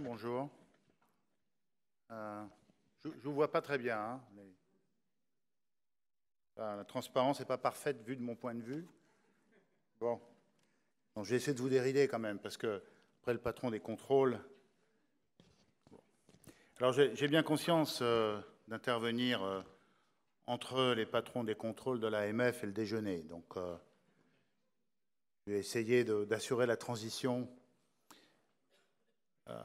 bonjour. Euh, je ne vous vois pas très bien. Hein, ah, la transparence n'est pas parfaite vu de mon point de vue. Bon. Donc, vais essayer de vous dérider quand même, parce que, après le patron des contrôles. Alors, j'ai bien conscience euh, d'intervenir euh, entre les patrons des contrôles de l'AMF et le déjeuner. Donc, je vais essayer d'assurer la transition euh,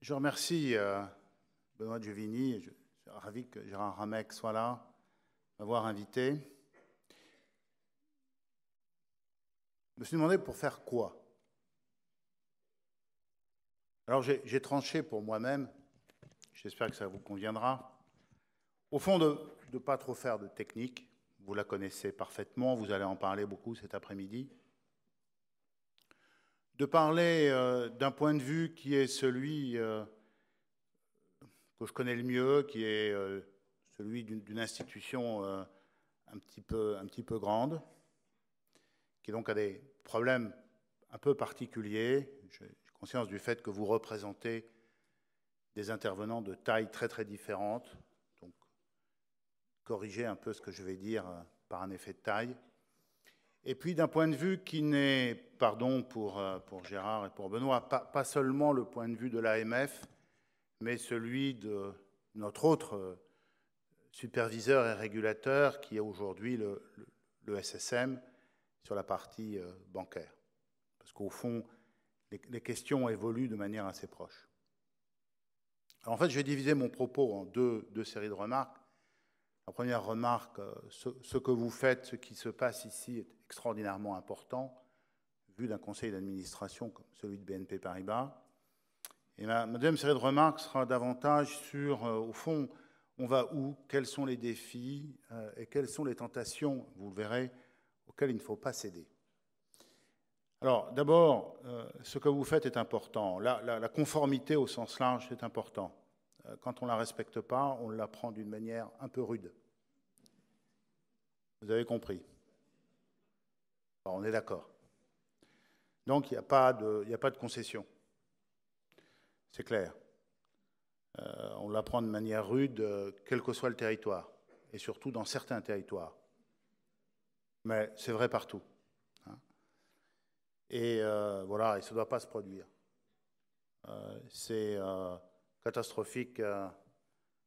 je remercie euh, Benoît Giovini, je suis ravi que Gérard Ramec soit là, m'avoir invité. Je me suis demandé pour faire quoi Alors j'ai tranché pour moi-même, j'espère que ça vous conviendra. Au fond, de ne pas trop faire de technique, vous la connaissez parfaitement, vous allez en parler beaucoup cet après-midi de parler euh, d'un point de vue qui est celui euh, que je connais le mieux, qui est euh, celui d'une institution un, petit peu, un petit peu grande, qui donc a des problèmes un peu particuliers. J'ai conscience du fait que vous représentez des intervenants de taille très très différente, donc corrigez un peu ce que je vais dire par un effet de taille. Et puis d'un point de vue qui n'est, pardon pour, euh, pour Gérard et pour Benoît, pas, seulement le point de vue de l'AMF, mais celui de notre autre euh, superviseur et régulateur qui est aujourd'hui le, SSM sur la partie euh, bancaire. Parce qu'au fond, les, questions évoluent de manière assez proche. en fait, je vais diviser mon propos en deux, deux séries de remarques. La première remarque, euh, ce, que vous faites, ce qui se passe ici est extraordinairement important, vu d'un conseil d'administration comme celui de BNP Paribas. Et ma, deuxième série de remarques sera davantage sur, euh, au fond, on va où, quels sont les défis euh, et quelles sont les tentations, vous le verrez, auxquelles il ne faut pas céder. Alors, d'abord, ce que vous faites est important. La, la conformité au sens large est important. Euh, quand on ne la respecte pas, on la prend d'une manière un peu rude. Vous avez compris On est d'accord. Donc il n'y a, pas de concession. C'est clair. Euh, on la prend de manière rude, euh, quel que soit le territoire, et surtout dans certains territoires. Mais c'est vrai partout. Hein. et voilà, et ça ne doit pas se produire. c'est catastrophique euh,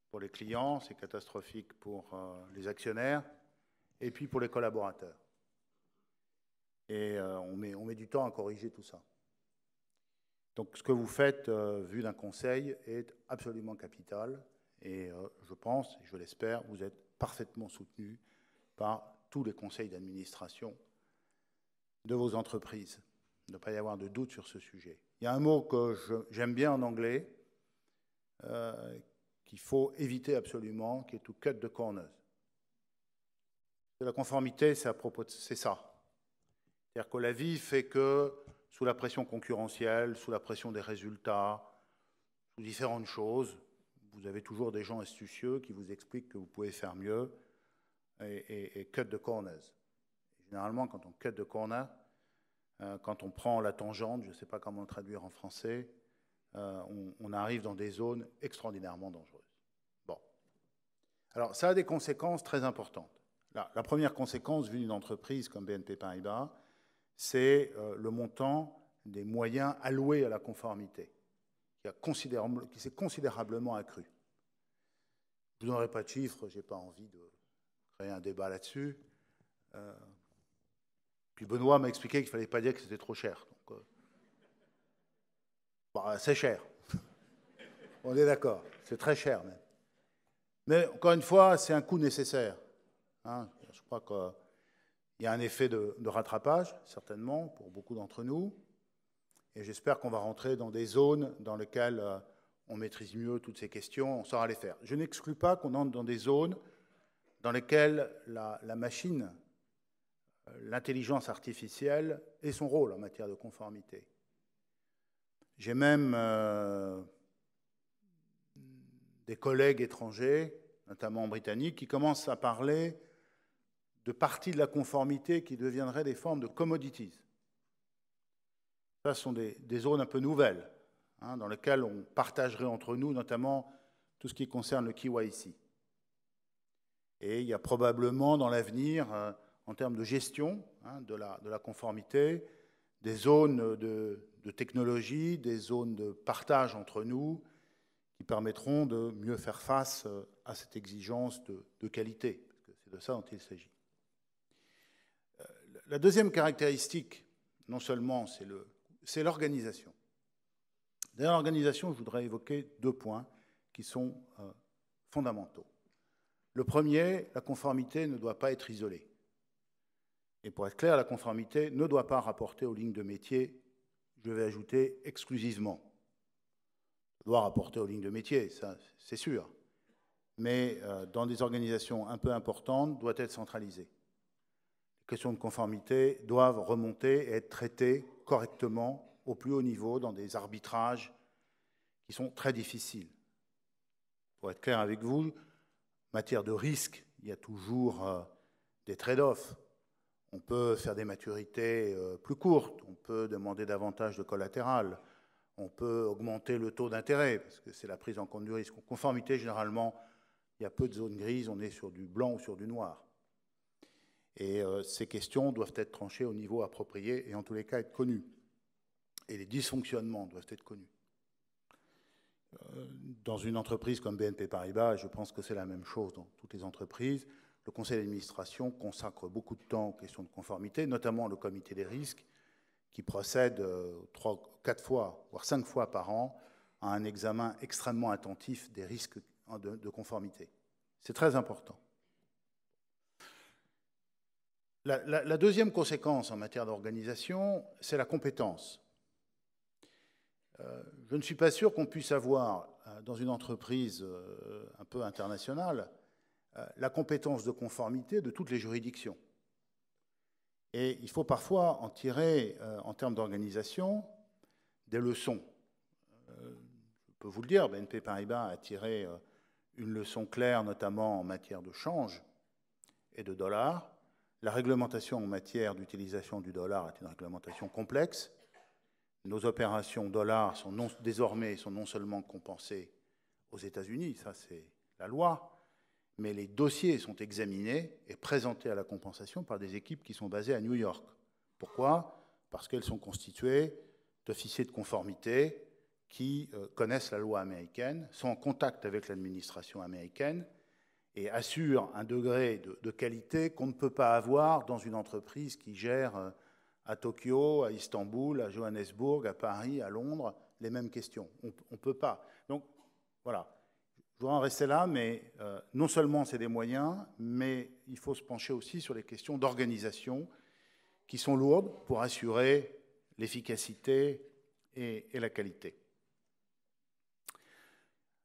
pour les clients, c'est catastrophique pour euh, les actionnaires et puis pour les collaborateurs. Et euh, on met, on met du temps à corriger tout ça. Donc ce que vous faites, vu d'un conseil, est absolument capital. Et je pense, je l'espère, vous êtes parfaitement soutenu par tous les conseils d'administration de vos entreprises. Ne pas y avoir de doute sur ce sujet. Il y a un mot que j'aime bien en anglais, euh, qu'il faut éviter absolument, qui est tout « cut the corners. La conformité, c'est à propos c'est ça. C'est-à-dire que la vie fait que, sous la pression concurrentielle, sous la pression des résultats, sous différentes choses, vous avez toujours des gens astucieux qui vous expliquent que vous pouvez faire mieux et, cut the corners. Généralement, quand on cut the corners euh, », quand on prend la tangente, je ne sais pas comment le traduire en français, euh, on, arrive dans des zones extraordinairement dangereuses. Bon. Alors, ça a des conséquences très importantes. la première conséquence, vu d'une entreprise comme BNP Paribas, c'est euh, le montant des moyens alloués à la conformité, qui, considérable, qui s'est considérablement accru. Je vous n'aurez pas de chiffres, je n'ai pas envie de créer un débat là-dessus. Euh, puis Benoît m'a expliqué qu'il ne fallait pas dire que c'était trop cher. Bah, c'est cher. On est d'accord. C'est très cher Mais encore une fois, c'est un coût nécessaire. Hein. je crois qu'il y a un effet de, rattrapage, certainement, pour beaucoup d'entre nous. Et j'espère qu'on va rentrer dans des zones dans lesquelles euh, on maîtrise mieux toutes ces questions, on saura les faire. Je n'exclus pas qu'on entre dans des zones dans lesquelles la, la machine, euh, l'intelligence artificielle, ait son rôle en matière de conformité. J'ai même euh, des collègues étrangers, notamment britanniques, qui commencent à parler de parties de la conformité qui deviendraient des formes de commodities. Ça, ce sont des, zones un peu nouvelles, hein, dans lesquelles on partagerait entre nous, notamment tout ce qui concerne le KYC. Et il y a probablement dans l'avenir, euh, en termes de gestion hein, de la conformité, des zones de, technologie, des zones de partage entre nous qui permettront de mieux faire face euh, à cette exigence de, de qualité. C'est de ça dont il s'agit. Euh, la deuxième caractéristique, non seulement, c'est l'organisation. Dans l'organisation, je voudrais évoquer deux points qui sont euh, fondamentaux. Le premier, la conformité ne doit pas être isolée. Et pour être clair, la conformité ne doit pas rapporter aux lignes de métier, je vais ajouter exclusivement. Elle doit rapporter aux lignes de métier, ça c'est sûr. Mais euh, dans des organisations un peu importantes, doit être centralisée. Les questions de conformité doivent remonter et être traitées correctement au plus haut niveau dans des arbitrages qui sont très difficiles. Pour être clair avec vous, en matière de risque, il y a toujours euh, des trade-offs on peut faire des maturités euh, plus courtes, on peut demander davantage de collatéral, on peut augmenter le taux d'intérêt, parce que c'est la prise en compte du risque. En conformité, généralement, il y a peu de zones grises, on est sur du blanc ou sur du noir. Et euh, ces questions doivent être tranchées au niveau approprié et en tous les cas être connues. Et les dysfonctionnements doivent être connus. Euh, dans une entreprise comme BNP Paribas, je pense que c'est la même chose dans toutes les entreprises, le conseil d'administration consacre beaucoup de temps aux questions de conformité, notamment le comité des risques, qui procède euh, quatre fois, voire cinq fois par an, à un examen extrêmement attentif des risques de, conformité. C'est très important. La, deuxième conséquence en matière d'organisation, c'est la compétence. Euh, je ne suis pas sûr qu'on puisse avoir, euh, dans une entreprise un peu internationale, euh, la compétence de conformité de toutes les juridictions. Et il faut parfois en tirer, euh, en termes d'organisation, des leçons. Euh, je peux vous le dire, BNP Paribas a tiré une leçon claire, notamment en matière de change et de dollars. La réglementation en matière d'utilisation du dollar est une réglementation complexe. Nos opérations dollars sont désormais sont non seulement compensées aux États-Unis, ça c'est la loi, mais les dossiers sont examinés et présentés à la compensation par des équipes qui sont basées à New York. Pourquoi Parce qu'elles sont constituées d'officiers de conformité qui euh, connaissent la loi américaine, sont en contact avec l'administration américaine et assurent un degré de, de qualité qu'on ne peut pas avoir dans une entreprise qui gère euh, à Tokyo, à Istanbul, à Johannesburg, à Paris, à Londres, les mêmes questions. On ne peut pas. Donc voilà, je voudrais en rester là, mais euh, non seulement c'est des moyens, mais il faut se pencher aussi sur les questions d'organisation qui sont lourdes pour assurer l'efficacité et, la qualité.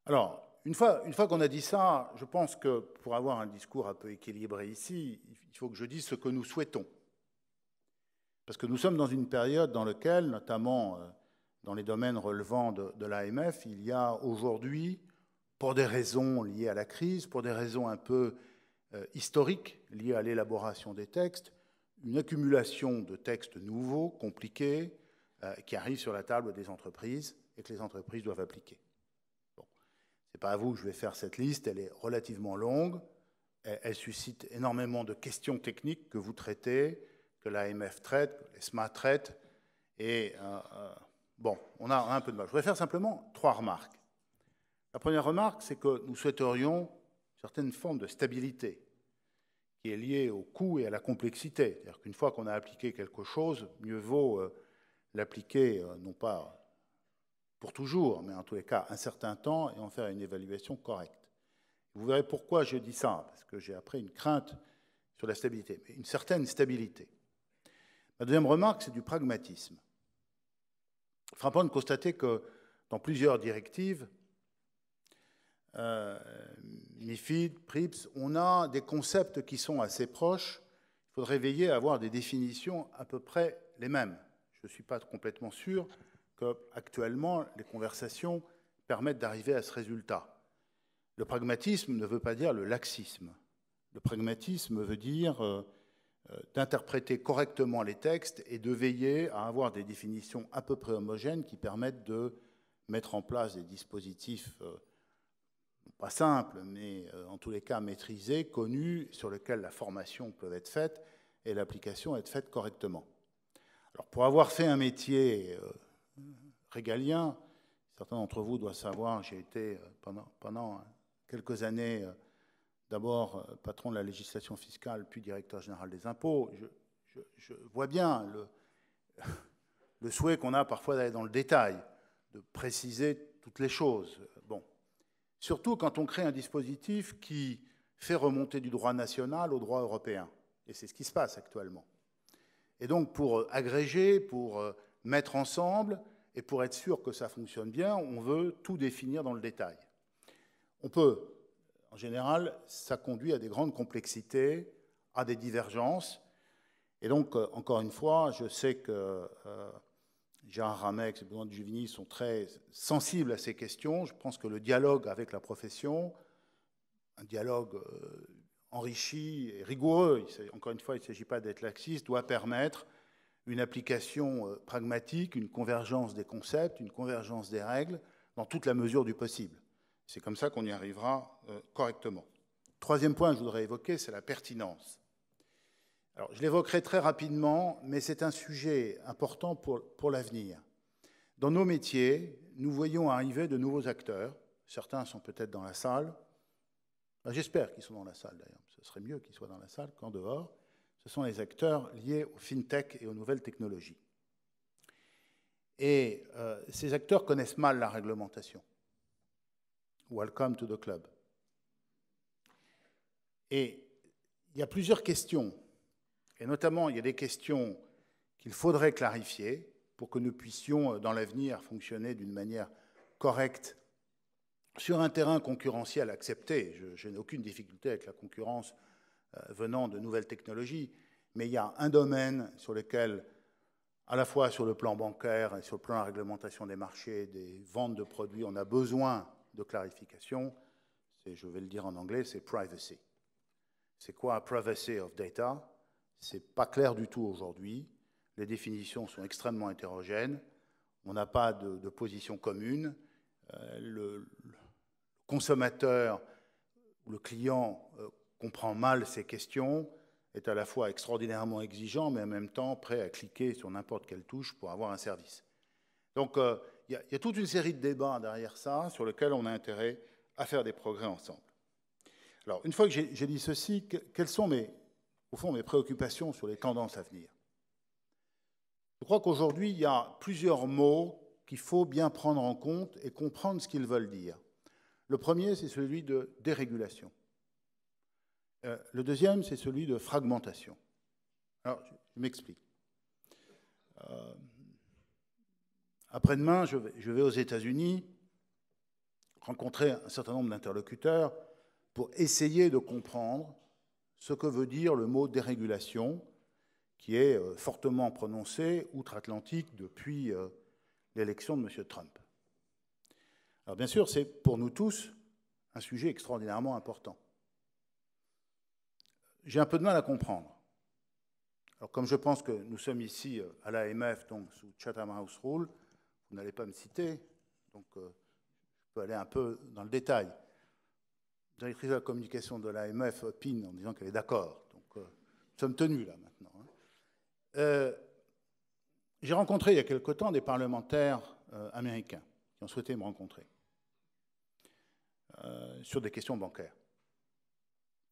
Alors, une fois, qu'on a dit ça, je pense que pour avoir un discours un peu équilibré ici, il faut que je dise ce que nous souhaitons. Parce que nous sommes dans une période dans laquelle, notamment euh, dans les domaines relevant de l'AMF, il y a aujourd'hui pour des raisons liées à la crise, pour des raisons un peu euh, historiques liées à l'élaboration des textes, une accumulation de textes nouveaux, compliqués, euh, qui arrivent sur la table des entreprises et que les entreprises doivent appliquer. Bon. Ce n'est pas à vous que je vais faire cette liste, elle est relativement longue, elle, suscite énormément de questions techniques que vous traitez, que l'AMF traite, que l'ESMA traite, et euh, bon, on a un peu de mal. Je voudrais faire simplement trois remarques. La première remarque, c'est que nous souhaiterions certaines formes de stabilité qui est liée au coût et à la complexité. C'est-à-dire qu'une fois qu'on a appliqué quelque chose, mieux vaut euh, l'appliquer, euh, non pas pour toujours, mais en tous les cas un certain temps, et en faire une évaluation correcte. Vous verrez pourquoi je dis ça, parce que j'ai après une crainte sur la stabilité, mais une certaine stabilité. Ma deuxième remarque, c'est du pragmatisme. Frappant de constater que dans plusieurs directives, MIFID, euh, PRIPS, on a des concepts qui sont assez proches. Il faudrait veiller à avoir des définitions à peu près les mêmes. Je ne suis pas complètement sûr qu'actuellement, les conversations permettent d'arriver à ce résultat. Le pragmatisme ne veut pas dire le laxisme. Le pragmatisme veut dire euh, euh, d'interpréter correctement les textes et de veiller à avoir des définitions à peu près homogènes qui permettent de mettre en place des dispositifs pas simple, mais euh, en tous les cas maîtrisé, connu, sur lequel la formation peut être faite et l'application être faite correctement. Alors pour avoir fait un métier euh, régalien, certains d'entre vous doivent savoir, j'ai été euh, pendant, hein, quelques années d'abord patron de la législation fiscale, puis directeur général des impôts. Je, vois bien le souhait qu'on a parfois d'aller dans le détail, de préciser toutes les choses. Bon, Surtout quand on crée un dispositif qui fait remonter du droit national au droit européen. Et c'est ce qui se passe actuellement. Et donc pour euh, agréger, pour euh, mettre ensemble et pour être sûr que ça fonctionne bien, on veut tout définir dans le détail. On peut, en général, ça conduit à des grandes complexités, à des divergences. Et donc, euh, encore une fois, je sais que Gérard Ramex et Benoît de Juvigny sont très sensibles à ces questions. Je pense que le dialogue avec la profession, un dialogue euh, enrichi et rigoureux, encore une fois, il ne s'agit pas d'être laxiste, doit permettre une application euh, pragmatique, une convergence des concepts, une convergence des règles, dans toute la mesure du possible. C'est comme ça qu'on y arrivera euh, correctement. Troisième point que je voudrais évoquer, c'est la pertinence. Alors, je l'évoquerai très rapidement, mais c'est un sujet important pour, l'avenir. Dans nos métiers, nous voyons arriver de nouveaux acteurs. Certains sont peut-être dans la salle. Ben, j'espère qu'ils sont dans la salle, d'ailleurs. Ce serait mieux qu'ils soient dans la salle qu'en dehors. Ce sont les acteurs liés au fintech et aux nouvelles technologies. Et euh, ces acteurs connaissent mal la réglementation. Welcome to the club. Et il y a plusieurs questions et notamment, il y a des questions qu'il faudrait clarifier pour que nous puissions, euh, dans l'avenir, fonctionner d'une manière correcte sur un terrain concurrentiel accepté. Je, n'ai aucune difficulté avec la concurrence euh, venant de nouvelles technologies, mais il y a un domaine sur lequel, à la fois sur le plan bancaire et sur le plan de la réglementation des marchés, des ventes de produits, on a besoin de clarification. je vais le dire en anglais, c'est privacy. C'est quoi privacy of data c'est pas clair du tout aujourd'hui. Les définitions sont extrêmement hétérogènes. On n'a pas de, position commune. Euh, le, consommateur consommateur le client euh, comprend mal ces questions, est à la fois extraordinairement exigeant, mais en même temps prêt à cliquer sur n'importe quelle touche pour avoir un service. Donc euh, il y, a toute une série de débats derrière ça sur lesquels on a intérêt à faire des progrès ensemble. Alors une fois que j'ai dit ceci, quels sont mes, au fond, mes préoccupations sur les tendances à venir. Je crois qu'aujourd'hui, il y a plusieurs mots qu'il faut bien prendre en compte et comprendre ce qu'ils veulent dire. Le premier, c'est celui de dérégulation. Euh, le deuxième, c'est celui de fragmentation. Alors, je m'explique. Euh, après-demain, je, je vais aux États-Unis rencontrer un certain nombre d'interlocuteurs pour essayer de comprendre ce que veut dire le mot dérégulation, qui est euh, fortement prononcé outre-Atlantique depuis euh, l'élection de M. Trump. Alors bien sûr, c'est pour nous tous un sujet extraordinairement important. J'ai un peu de mal à comprendre. Alors comme je pense que nous sommes ici euh, à l'AMF, donc sous Chatham House Rule, vous n'allez pas me citer, donc je peux aller un peu dans le détail directrice de la communication de l'AMF opine en disant qu'elle est d'accord. Donc, euh, nous sommes tenus là maintenant. Hein. Euh, j'ai rencontré il y a quelque temps des parlementaires euh, américains qui ont souhaité me rencontrer sur des questions bancaires.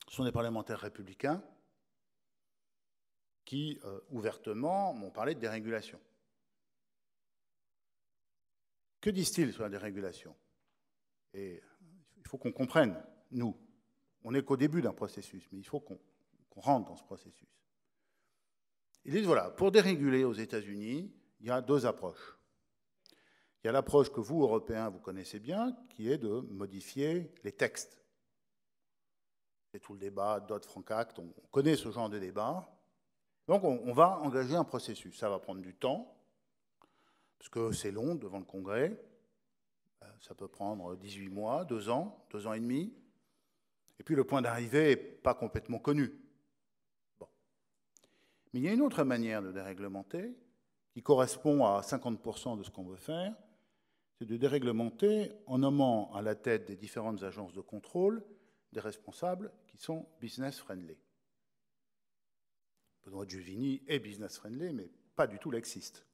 Ce sont des parlementaires républicains qui, ouvertement, m'ont parlé de dérégulation. Que disent-ils sur la dérégulation Et il faut qu'on comprenne nous. On n'est qu'au début d'un processus, mais il faut qu'on rentre dans ce processus. Ils disent, voilà, pour déréguler aux États-Unis, il y a deux approches. Il y a l'approche que vous, Européens, vous connaissez bien, qui est de modifier les textes. C'est tout le débat Dodd-Frank Act, on connaît ce genre de débat. Donc on, on va engager un processus. Ça va prendre du temps, parce que c'est long devant le Congrès. Euh, ça peut prendre 18 mois, 2 ans, 2 ans et demi. Et puis le point d'arrivée n'est pas complètement connu. Bon. Mais il y a une autre manière de déréglementer, qui correspond à 50% de ce qu'on veut faire, c'est de déréglementer en nommant à la tête des différentes agences de contrôle des responsables qui sont business friendly. Benoît Giovini est business friendly, mais pas du tout l'existe.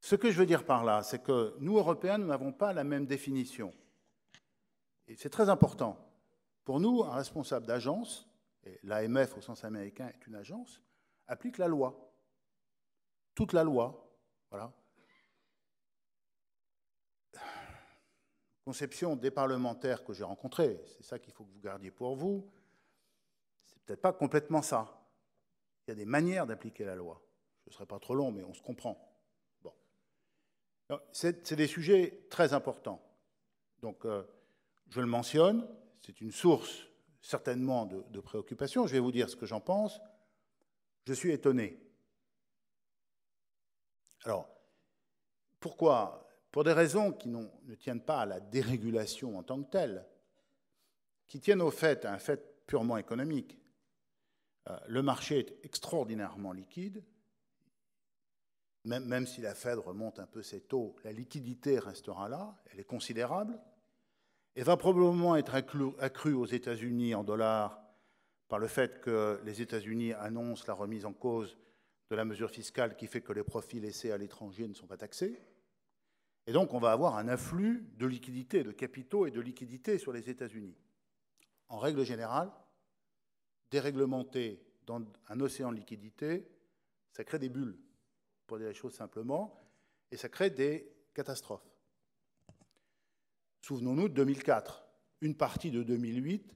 Ce que je veux dire par là, c'est que nous, Européens, nous n'avons pas la même définition. Et c'est très important. Pour nous, un responsable d'agence, et l'AMF au sens américain est une agence, applique la loi. Toute la loi. Voilà. Conception des parlementaires que j'ai rencontrés, c'est ça qu'il faut que vous gardiez pour vous. C'est peut-être pas complètement ça. Il y a des manières d'appliquer la loi. Je ne serai pas trop long, mais on se comprend. Bon. C'est des sujets très importants. Donc, euh, je le mentionne, c'est une source certainement de, préoccupation. Je vais vous dire ce que j'en pense. Je suis étonné. Alors, pourquoi Pour des raisons qui ne tiennent pas à la dérégulation en tant que telle, qui tiennent au fait, à un fait purement économique. Euh, le marché est extraordinairement liquide, même, même si la Fed remonte un peu ses taux, la liquidité restera là, elle est considérable. Elle va probablement être accrue aux États-Unis en dollars par le fait que les États-Unis annoncent la remise en cause de la mesure fiscale qui fait que les profits laissés à l'étranger ne sont pas taxés. Et donc on va avoir un afflux de liquidités, de capitaux et de liquidités sur les États-Unis. En règle générale, déréglementer dans un océan de liquidités, ça crée des bulles, pour dire les choses simplement, et ça crée des catastrophes. Souvenons-nous de 2004. Une partie de 2008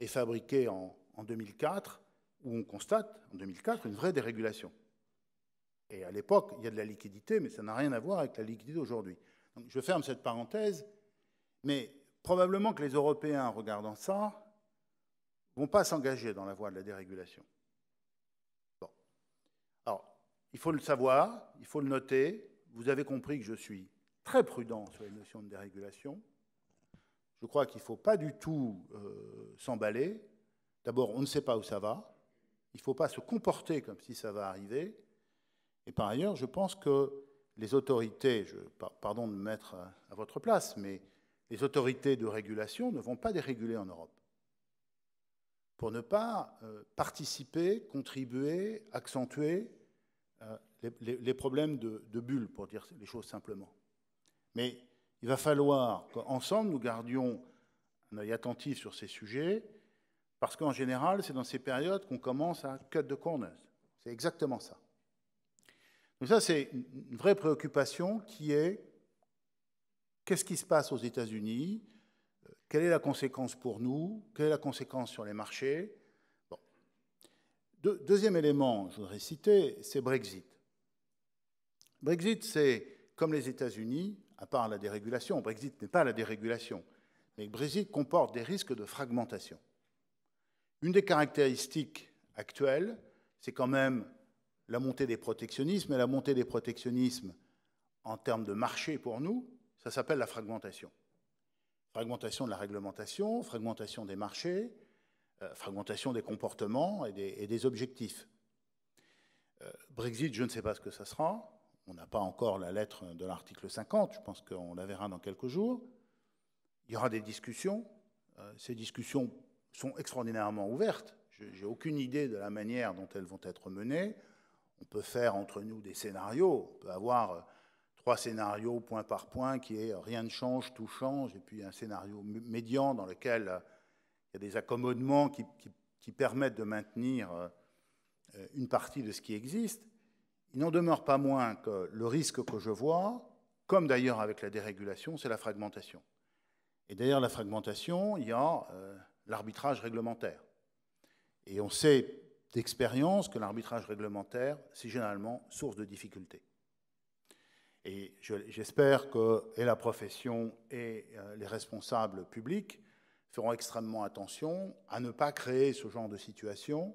est fabriquée en, 2004, où on constate en 2004 une vraie dérégulation. Et à l'époque, il y a de la liquidité, mais ça n'a rien à voir avec la liquidité aujourd'hui. je ferme cette parenthèse, mais probablement que les Européens, en regardant ça, vont pas s'engager dans la voie de la dérégulation. Bon. Alors, il faut le savoir, il faut le noter. Vous avez compris que je suis très prudent sur les notions de dérégulation je crois qu'il ne faut pas du tout euh, s'emballer. D'abord, on ne sait pas où ça va. Il ne faut pas se comporter comme si ça va arriver. Et par ailleurs, je pense que les autorités, je, pardon de me mettre à votre place, mais les autorités de régulation ne vont pas déréguler en Europe pour ne pas euh, participer, contribuer, accentuer euh, les, problèmes de, de bulle, pour dire les choses simplement. Mais il va falloir qu'ensemble, nous gardions un œil attentif sur ces sujets, parce qu'en général, c'est dans ces périodes qu'on commence à cut de corners. C'est exactement ça. Donc ça, c'est une vraie préoccupation qui est qu'est-ce qui se passe aux États-Unis Quelle est la conséquence pour nous Quelle est la conséquence sur les marchés Deuxième élément, je voudrais citer, c'est Brexit. Brexit, c'est, comme les États-Unis, à part la dérégulation, Brexit n'est pas la dérégulation, mais Brexit comporte des risques de fragmentation. Une des caractéristiques actuelles, c'est quand même la montée des protectionnismes, et la montée des protectionnismes en termes de marché pour nous, ça s'appelle la fragmentation. Fragmentation de la réglementation, fragmentation des marchés, euh, fragmentation des comportements et des, objectifs. Euh, Brexit, je ne sais pas ce que ça sera on n'a pas encore la lettre de l'article 50, je pense qu'on la verra dans quelques jours. Il y aura des discussions. Euh, ces discussions sont extraordinairement ouvertes. Je n'ai aucune idée de la manière dont elles vont être menées. On peut faire entre nous des scénarios. On peut avoir euh, trois scénarios point par point qui est euh, rien ne change, tout change, et puis un scénario médian dans lequel il y a des accommodements qui, qui permettent de maintenir une partie de ce qui existe. Il n'en demeure pas moins que le risque que je vois, comme d'ailleurs avec la dérégulation, c'est la fragmentation. Et derrière la fragmentation, il y a euh, l'arbitrage réglementaire. Et on sait d'expérience que l'arbitrage réglementaire, c'est généralement source de difficultés. Et j'espère que la profession et euh, les responsables publics feront extrêmement attention à ne pas créer ce genre de situation.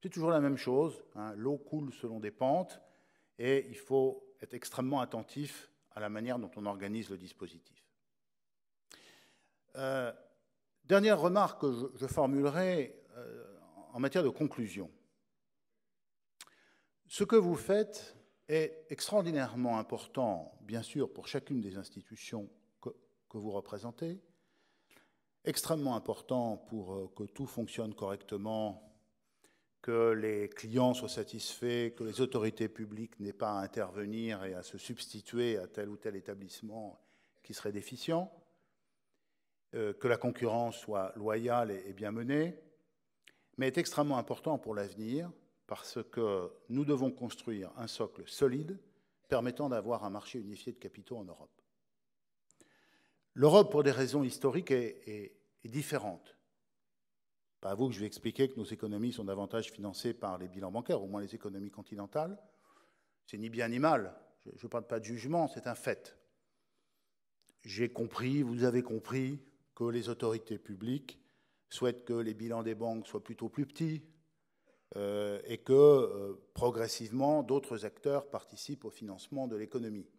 C'est toujours la même chose. Hein. L'eau coule selon des pentes et il faut être extrêmement attentif à la manière dont on organise le dispositif. Euh, dernière remarque que je, formulerai euh, en matière de conclusion. Ce que vous faites est extraordinairement important, bien sûr, pour chacune des institutions que, vous représentez, extrêmement important pour euh, que tout fonctionne correctement que les clients soient satisfaits, que les autorités publiques n'aient pas à intervenir et à se substituer à tel ou tel établissement qui serait déficient, euh, que la concurrence soit loyale et bien menée, mais est extrêmement important pour l'avenir parce que nous devons construire un socle solide permettant d'avoir un marché unifié de capitaux en Europe. L'Europe, pour des raisons historiques, est, est différente pas à vous que je vais expliquer que nos économies sont davantage financées par les bilans bancaires, au moins les économies continentales. C'est ni bien ni mal. Je ne parle pas de jugement, c'est un fait. J'ai compris, vous avez compris, que les autorités publiques souhaitent que les bilans des banques soient plutôt plus petits euh, et que euh, progressivement d'autres acteurs participent au financement de l'économie.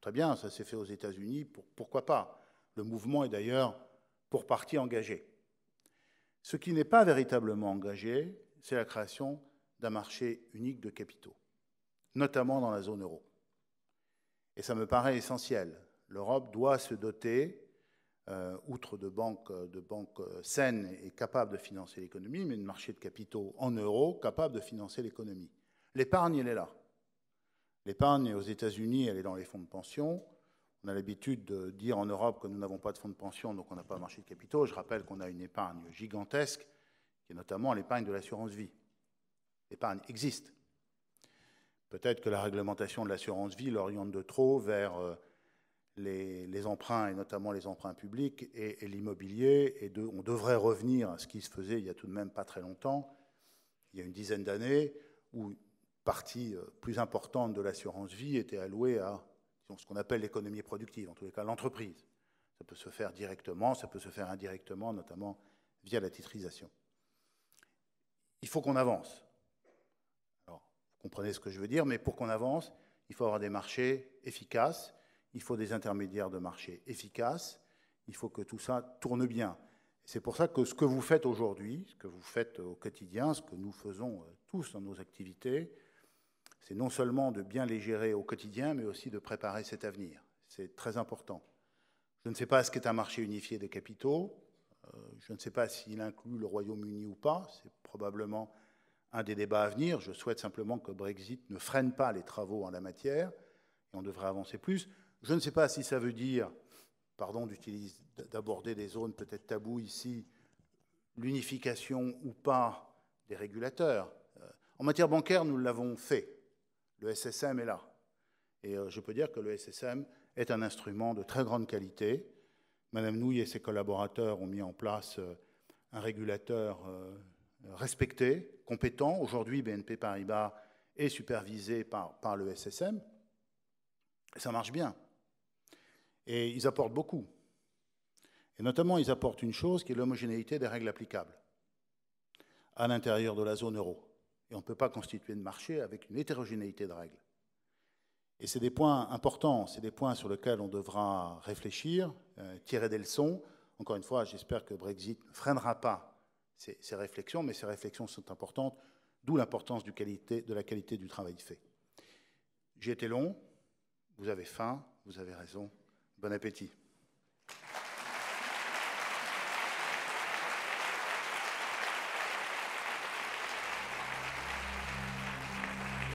Très bien, ça s'est fait aux États-Unis, pourquoi pas Le mouvement est d'ailleurs pour partie engagé. Ce qui n'est pas véritablement engagé, c'est la création d'un marché unique de capitaux, notamment dans la zone euro. Et ça me paraît essentiel. L'Europe doit se doter, euh, outre de banques, euh, de banques euh, saines et capables de financer l'économie, mais de marché de capitaux en euros capables de financer l'économie. L'épargne, elle est là. L'épargne aux États-Unis, elle est dans les fonds de pension. On a l'habitude de dire en Europe que nous n'avons pas de fonds de pension, donc on n'a pas de marché de capitaux. Je rappelle qu'on a une épargne gigantesque, qui est notamment l'épargne de l'assurance vie. L'épargne existe. Peut-être que la réglementation de l'assurance vie l'oriente de trop vers euh, les, emprunts, et notamment les emprunts publics et, l'immobilier. Et on devrait revenir à ce qui se faisait il y a tout de même pas très longtemps, il y a une dizaine d'années, où partie euh, plus importante de l'assurance vie était allouée à ce qu'on appelle l'économie productive, en tous les cas l'entreprise. Ça peut se faire directement, ça peut se faire indirectement, notamment via la titrisation. Il faut qu'on avance. vous comprenez ce que je veux dire, mais pour qu'on avance, il faut avoir des marchés efficaces, il faut des intermédiaires de marché efficaces, il faut que tout ça tourne bien. C'est pour ça que ce que vous faites aujourd'hui, ce que vous faites au quotidien, ce que nous faisons euh, tous dans nos activités, c'est non seulement de bien les gérer au quotidien, mais aussi de préparer cet avenir. C'est très important. Je ne sais pas ce qu'est un marché unifié des capitaux. Euh, je ne sais pas s'il inclut le Royaume-Uni ou pas. C'est probablement un des débats à venir. Je souhaite simplement que Brexit ne freine pas les travaux en la matière et on devrait avancer plus. Je ne sais pas si ça veut dire, pardon d'aborder des zones peut-être taboues ici, l'unification ou pas des régulateurs. Euh, en matière bancaire, nous l'avons fait. Le SSM est là. Et euh, je peux dire que le SSM est un instrument de très grande qualité. Madame Nouille et ses collaborateurs ont mis en place euh, un régulateur euh, respecté, compétent. Aujourd'hui, BNP Paribas est supervisé par, par le SSM. Et ça marche bien. Et ils apportent beaucoup. Et notamment, ils apportent une chose qui est l'homogénéité des règles applicables à l'intérieur de la zone euro on ne peut pas constituer de marché avec une hétérogénéité de règles. Et c'est des points importants, c'est des points sur lesquels on devra réfléchir, euh, tirer des leçons. Encore une fois, j'espère que Brexit ne freinera pas ces, ces, réflexions, mais ces réflexions sont importantes, d'où l'importance de la qualité du travail fait. J'ai été long, vous avez faim, vous avez raison. Bon appétit.